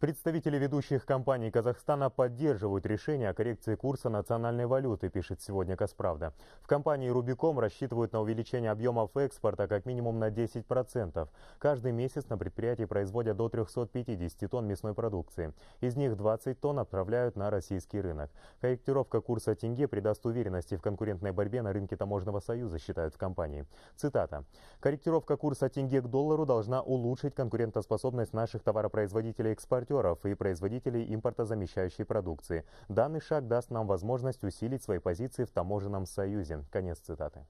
Представители ведущих компаний Казахстана поддерживают решение о коррекции курса национальной валюты, пишет сегодня Касправда. В компании «Рубиком» рассчитывают на увеличение объемов экспорта как минимум на 10%. Каждый месяц на предприятии производят до 350 тонн мясной продукции. Из них 20 тонн отправляют на российский рынок. Корректировка курса тенге придаст уверенности в конкурентной борьбе на рынке Таможенного союза, считают в компании. Цитата. «Корректировка курса тенге к доллару должна улучшить конкурентоспособность наших товаропроизводителей-экспортеров импортеров и производителей импортозамещающей продукции. Данный шаг даст нам возможность усилить свои позиции в таможенном союзе. Конец цитаты.